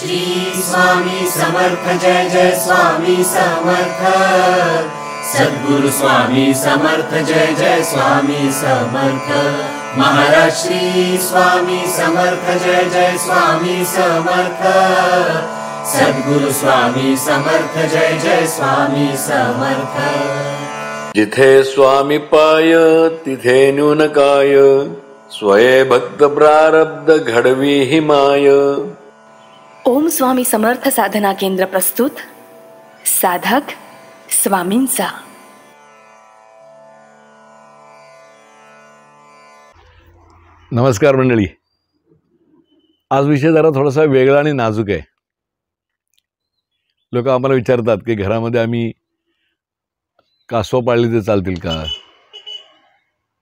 श्री स्वामी समर्थ जय जय स्वामी समर्थ सद्गुरु स्वामी समर्थ जय जय स्वामी समर्थ श्री स्वामी समर्थ जय जय स्वामी समर्थ सद्गुरु स्वामी समर्थ जय जय स्वामी समर्थ जिथे स्वामी पाय तिथे न्यूनकाय स्वये भक्त प्रारब्ध घडवी माय ओम स्वामी समर्थ साधना केंद्र प्रस्तुत साधक स्वामींचा नमस्कार मंडळी आज विषय जरा थोडासा वेगळा आणि नाजूक आहे लोक आम्हाला विचारतात की घरामध्ये आम्ही कासव पाळले ते चालतील का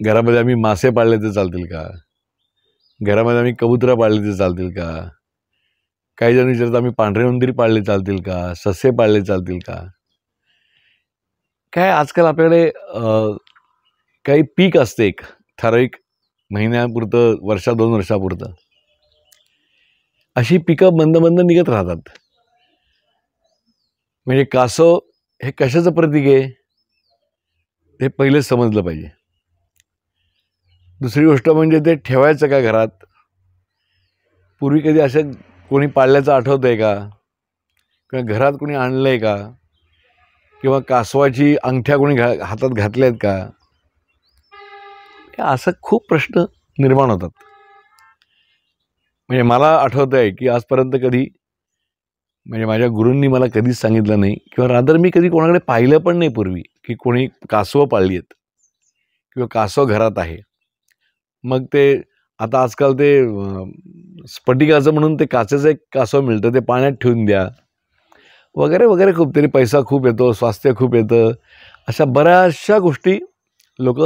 घरामध्ये आम्ही मासे पाळले ते चालतील का घरामध्ये आम्ही कबुतरा पाळले ते चालतील का काही जण विचारतात आम्ही पांढरे उंदीर पाळले चालतील का ससे पाळले चालतील का काय आजकाल आपल्याकडे काही पीक असते एक ठराविक महिन्यापुरतं वर्षा दोन वर्षापुरतं अशी पिकं बंद बंद निघत राहतात म्हणजे कासव हे कशाचं प्रतीक आहे हे पहिलेच समजलं पाहिजे दुसरी गोष्ट म्हणजे ते ठेवायचं का घरात पूर्वी कधी अशा कोणी पाळल्याचं आठवतं आहे का किंवा घरात कोणी आणलं आहे का किंवा कासवाची अंगठ्या कोणी घा हातात घातल्या आहेत का असं खूप प्रश्न निर्माण होतात म्हणजे मला आठवतं आहे की आजपर्यंत कधी म्हणजे माझ्या गुरूंनी मला कधीच सांगितलं नाही किंवा रादर मी कधी कोणाकडे पाहिलं पण नाही पूर्वी की कोणी कासवं पाळली आहेत किंवा कासव घरात आहे मग ते आता आजकाल ते स्फटिकाचं म्हणून ते काचेचं एक कासव मिळतं ते पाण्यात ठेवून द्या वगैरे वगैरे खूप तरी पैसा खूप येतो स्वास्थ्य खूप येतं अशा बऱ्याचशा गोष्टी लोक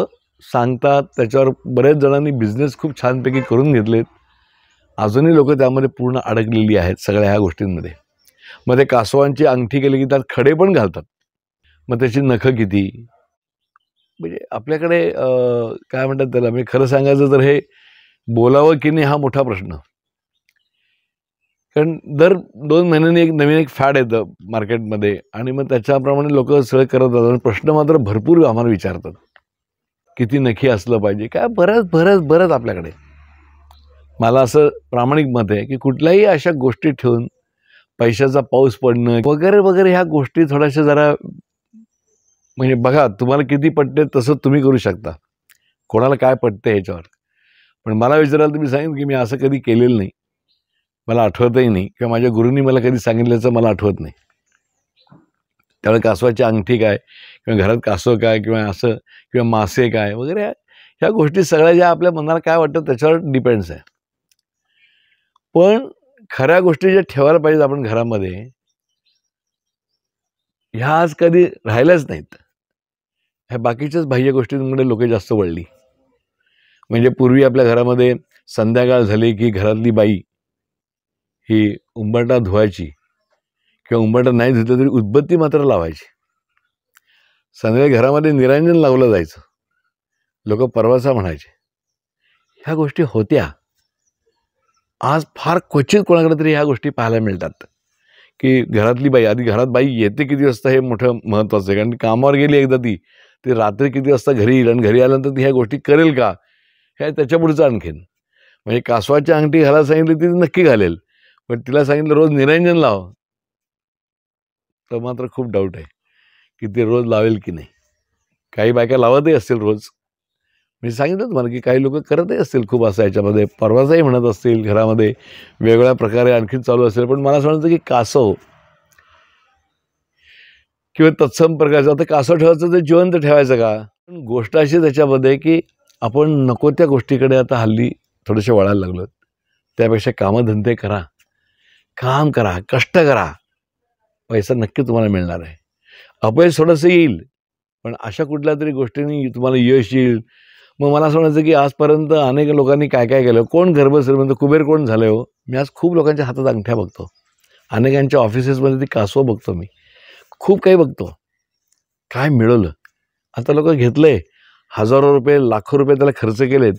सांगतात त्याच्यावर बऱ्याच जणांनी बिझनेस खूप छानपैकी करून घेतलेत अजूनही लोक त्यामध्ये पूर्ण अडकलेली आहेत सगळ्या ह्या गोष्टींमध्ये मग ते कासवांची अंगठी केली की त्यात खडे पण घालतात मग त्याची नखं किती म्हणजे आपल्याकडे काय म्हणतात त्याला म्हणजे खरं सांगायचं तर हे बोलावं की नाही हा मोठा प्रश्न कारण दर दोन महिन्यांनी एक नवीन एक फॅड येतं मार्केटमध्ये आणि मग त्याच्याप्रमाणे लोक सगळं करत जातात आणि प्रश्न मात्र भरपूर आम्हाला विचारतात किती नखी असलं पाहिजे काय बरंच बरंच बरंच आपल्याकडे मला असं प्रामाणिक मत आहे की कुठल्याही अशा गोष्टी ठेवून पैशाचा पाऊस पडणं वगैरे वगैरे ह्या गोष्टी थोड्याशा जरा म्हणजे बघा तुम्हाला किती पटते तसं तुम्ही करू शकता कोणाला काय पटते ह्याच्यावर पण मला विचारायला तर मी सांगेन की मी असं कधी केलेलं नाही मला आठवतही नाही किंवा माझ्या गुरुंनी मला कधी सांगितल्याचं मला आठवत नाही त्यामुळे कासवाची अंगठी काय किंवा घरात कासव काय किंवा असं किंवा मासे काय वगैरे ह्या गोष्टी सगळ्या ज्या आपल्या मनाला काय वाटतं त्याच्यावर डिपेंड्स आहे पण खऱ्या गोष्टी ज्या ठेवायला पाहिजेत आपण घरामध्ये ह्या आज कधी राहिल्याच नाहीत ह्या बाकीच्याच बाह्य गोष्टींकडे लोक जास्त वळली म्हणजे पूर्वी आपल्या घरामध्ये संध्याकाळ झाली की घरातली बाई ही उंबरटा धुवायची किंवा उंबरटा नाही धुतलं तरी उदबत्ती मात्र लावायची संध्याकाळी घरामध्ये निरंजन लावलं जायचं लोक परवासा म्हणायचे ह्या गोष्टी होत्या आज फार क्वचित कोणाकडे तरी ह्या गोष्टी पाहायला मिळतात की घरातली बाई आधी घरात बाई येते किती वाजता हे मोठं महत्त्वाचं आहे कारण कामावर गेली एकदा ती ते रात्री किती वाजता घरी येईल आणि घरी आल्यानंतर ती ह्या गोष्टी करेल का हे त्याच्या पुढचं आणखीन म्हणजे कासवाच्या अंगठी घालायला सांगितली ती नक्की घालेल पण तिला सांगितलं रोज निरंजन लाव तर मात्र खूप डाऊट आहे की ते रोज लावेल की नाही काही बायका लावतही असतील रोज मी सांगितलं तुम्हाला की काही लोक करतही असतील खूप असं याच्यामध्ये परवाचाही म्हणत असतील घरामध्ये वेगवेगळ्या प्रकारे आणखीन चालू असेल पण मला असं वाटतं की कासव किंवा तत्सम प्रकारचं आता कासव ठेवायचं ते जिवंत ठेवायचं का पण गोष्ट अशी त्याच्यामध्ये की आपण नको त्या गोष्टीकडे आता हल्ली थोडेसे वळायला लागलो त्यापेक्षा कामधंदे करा काम करा कष्ट करा पैसा नक्की तुम्हाला मिळणार आहे अपयश थोडंसं येईल पण अशा कुठल्या तरी गोष्टींनी तुम्हाला यश येईल मग मला असं म्हणायचं की आजपर्यंत अनेक लोकांनी काय काय केलं कोण घर म्हणजे कुबेर कोण झालं हो मी आज खूप लोकांच्या हातात अंगठ्या बघतो अनेकांच्या ऑफिसेसमध्ये ती कासव बघतो मी खूप काही बघतो काय मिळवलं आता लोक घेतलं आहे हजारो रुपये लाखो रुपये त्याला खर्च केलेत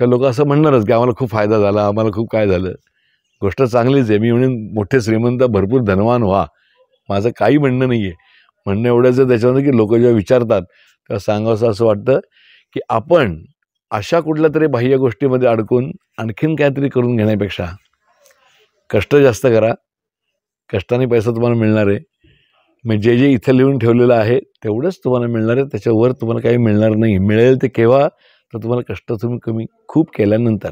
तर लोक असं म्हणणारच की आम्हाला खूप फायदा झाला आम्हाला खूप काय झालं गोष्ट चांगलीच आहे मी म्हणून मोठे श्रीमंत भरपूर धनवान व्हा माझं काही म्हणणं नाही आहे म्हणणं एवढंच आहे त्याच्यामध्ये की लोक जेव्हा विचारतात तेव्हा सांगावं असं वाटतं की आपण अशा कुठल्या तरी बाह्य गोष्टीमध्ये अडकून आणखीन काहीतरी करून घेण्यापेक्षा कष्ट जास्त करा कष्टाने पैसा तुम्हाला मिळणार आहे म्हणजे जे जे इथं लिहून ठेवलेलं आहे तेवढंच तुम्हाला मिळणार आहे त्याच्यावर तुम्हाला काही मिळणार नाही मिळेल ते केव्हा तर तुम्हाला कष्ट तुम्ही कमी खूप केल्यानंतर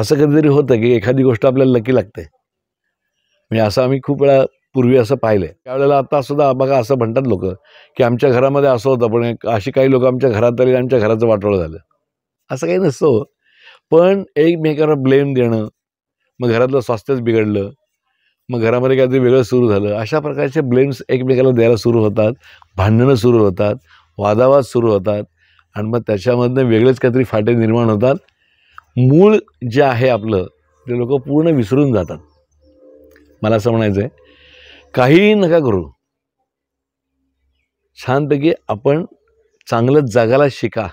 असं कधीतरी होतं की एखादी गोष्ट आपल्याला लकी लागते म्हणजे असं आम्ही खूप वेळा पूर्वी असं पाहिलं आहे त्यावेळेला आता सुद्धा बघा असं म्हणतात लोक की आमच्या घरामध्ये असं होतं पण अशी काही लोक आमच्या घरात आले आमच्या घराचं वाटोळं झालं असं काही नसतं हो. पण एकमेकांना ब्लेम देणं मग घरातलं स्वास्थ्यच बिघडलं मग घरामध्ये काहीतरी वेगळं सुरू झालं अशा प्रकारचे ब्लेम्स एकमेकाला द्यायला सुरू होतात भांडणं सुरू होतात वादावाद सुरू होतात आणि मग त्याच्यामधनं वेगळेच काहीतरी फाटे निर्माण होतात मूळ जे आहे आपलं ते लोक पूर्ण विसरून जातात मला असं म्हणायचं आहे काहीही नका करू छानपैकी आपण चांगलं जगायला शिका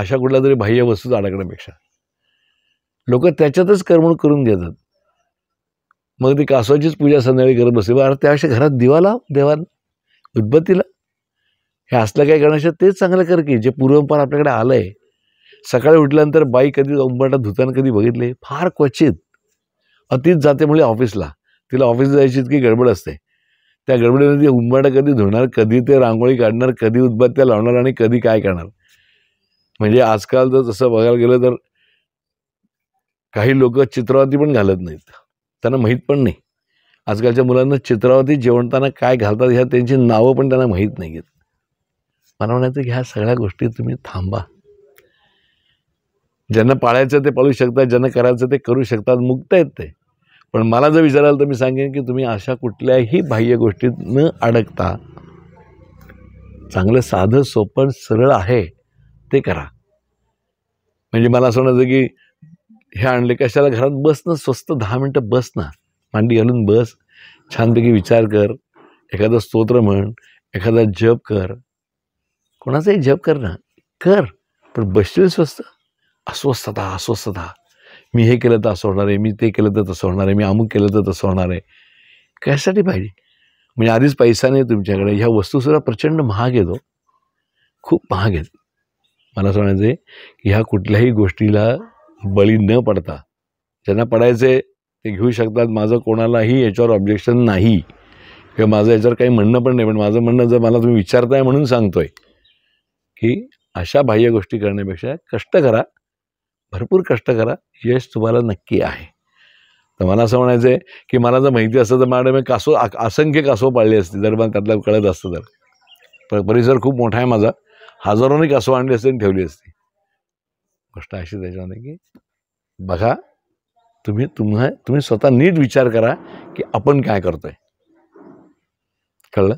अशा कुठल्या तरी बाह्य वस्तू अडकण्यापेक्षा लोक त्याच्यातच करमणूक करून घेतात मग ती कासवाचीच पूजा संध्याकाळी करत बसते बरं त्यापेक्षा घरात दिवा लाव देवान उद्बत्तीला हे असलं काय गणेश तेच चांगलं कर की जे पूर्वपार आपल्याकडे आलं आहे सकाळी उठल्यानंतर बाई कधी उंबाटा धुताना कधी बघितले फार क्वचित अतिच जाते म्हणजे ऑफिसला तिला ऑफिस जायची इतकी गडबड असते त्या गडबडीमध्ये उंबाटा कधी धुणार कधी ते रांगोळी काढणार कधी उदबत्त्या लावणार आणि कधी काय करणार म्हणजे आजकाल जर तसं बघायला गेलं तर काही लोक चित्रवाती पण घालत नाहीत त्यांना माहीत पण नाही आजकालच्या मुलांना चित्रावरती जेवणताना काय घालतात ह्या त्यांची नावं पण त्यांना माहीत नाही आहेत मला म्हणायचं ह्या सगळ्या गोष्टी तुम्ही थांबा ज्यांना पाळायचं ते पाळू शकतात ज्यांना करायचं ते करू शकतात मुक्त आहेत ते पण मला जर विचाराल तर मी सांगेन की तुम्ही अशा कुठल्याही बाह्य गोष्टीत न अडकता चांगलं साधं सोपं सरळ आहे ते करा म्हणजे मला असं म्हणायचं की हे आणले कशाला घरात बस ना स्वस्त दहा मिनटं बस ना मांडी घालून बस छानपैकी विचार कर एखादं स्तोत्र म्हण एखादा जप कर कोणाचाही जप कर ना कर पण बसशील स्वस्त अस्वस्थता अस्वस्थता मी हे केलं तर असं होणार आहे मी ते केलं तर तसं होणार आहे मी अमुक केलं तर तसं होणार आहे कशासाठी पाहिजे म्हणजे आधीच पैसा नाही तुमच्याकडे ह्या वस्तूसुद्धा प्रचंड महाग येतो हो. खूप महाग येतो मला सांगायचं आहे की ह्या कुठल्याही गोष्टीला बळी न पडता ज्यांना पडायचे ते घेऊ शकतात माझं कोणालाही याच्यावर ऑब्जेक्शन नाही किंवा माझं याच्यावर काही म्हणणं पण नाही पण माझं म्हणणं जर मला तुम्ही विचारताय म्हणून सांगतोय की अशा बाह्य गोष्टी करण्यापेक्षा कष्ट करा भरपूर कष्ट करा यश तुम्हाला नक्की आहे तर मला असं म्हणायचं आहे की मला जर माहिती असतं तर मी कासो असंख्य कासव पाळले असते जर मला त्यातलं कळत असतं तर परिसर खूप मोठा आहे माझा हजारोनी कासो आणली असते आणि ठेवली असती गोष्ट अशी त्याच्यामध्ये की बघा तुम्ही तुम्हा तुम्ही स्वतः नीट विचार करा की आपण काय करतोय कळलं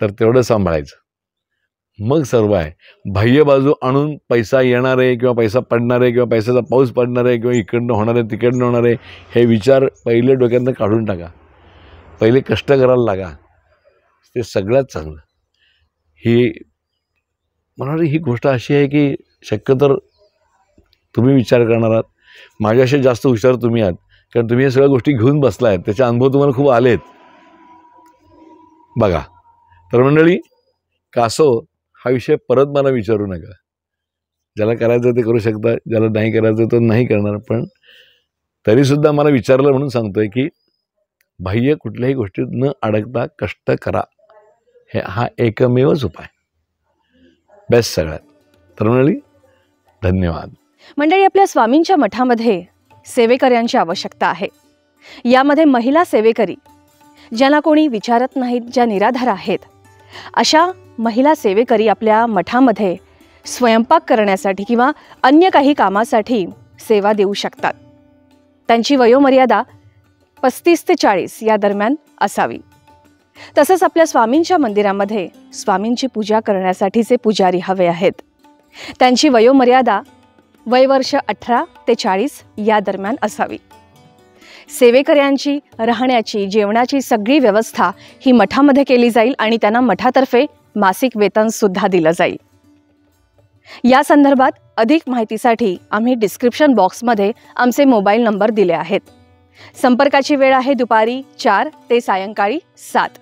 तर तेवढं सांभाळायचं मग सर्व आहे बाह्य बाजू आणून पैसा येणार आहे किंवा पैसा पडणार आहे किंवा पैशाचा पाऊस पडणार आहे किंवा इकडनं होणार आहे तिकडनं होणार आहे हे विचार पहिले डोक्यातनं काढून टाका पहिले कष्ट करायला लागा ते सगळ्यात चांगलं ही मला ही गोष्ट अशी आहे की शक्यतर तुम्ही विचार करणार आहात माझ्याशी जास्त हुशार तुम्ही आहात कारण तुम्ही या सगळ्या गोष्टी घेऊन बसला त्याचे अनुभव तुम्हाला खूप आलेत बघा तर मंडळी कासो हा विषय परत मला विचारू नका ज्याला करायचं ते करू शकता ज्याला नाही करायचं तर नाही करणार पण तरीसुद्धा मला विचारलं म्हणून सांगतोय की बाह्य कुठल्याही गोष्टीत न अडकता कष्ट करा हे हा एकमेवच उपाय बेस्ट सगळ्यात तर मंडळी धन्यवाद मंडळी आपल्या स्वामींच्या मठामध्ये सेवेकऱ्यांची आवश्यकता आहे यामध्ये महिला सेवेकरी ज्यांना कोणी विचारत नाहीत ज्या निराधार आहेत अशा महिला सेवेकरी आपल्या मठामध्ये स्वयंपाक करण्यासाठी किंवा अन्य काही कामासाठी सेवा देऊ शकतात त्यांची वयोमर्यादा पस्तीस ते चाळीस या दरम्यान असावी तसंच आपल्या स्वामींच्या मंदिरामध्ये स्वामींची पूजा करण्यासाठीचे पुजारी हवे आहेत त्यांची वयोमर्यादा वयवर्ष अठरा ते चाळीस या दरम्यान असावी सेवेकऱ्यांची राहण्याची जेवणाची सगळी व्यवस्था ही मठामध्ये केली जाईल आणि त्यांना मठातर्फे मासिक वेतनसुद्धा दिलं जाईल या संदर्भात अधिक माहितीसाठी आम्ही डिस्क्रिप्शन बॉक्समध्ये आमचे मोबाईल नंबर दिले आहेत संपर्काची वेळ आहे दुपारी चार ते सायंकाळी सात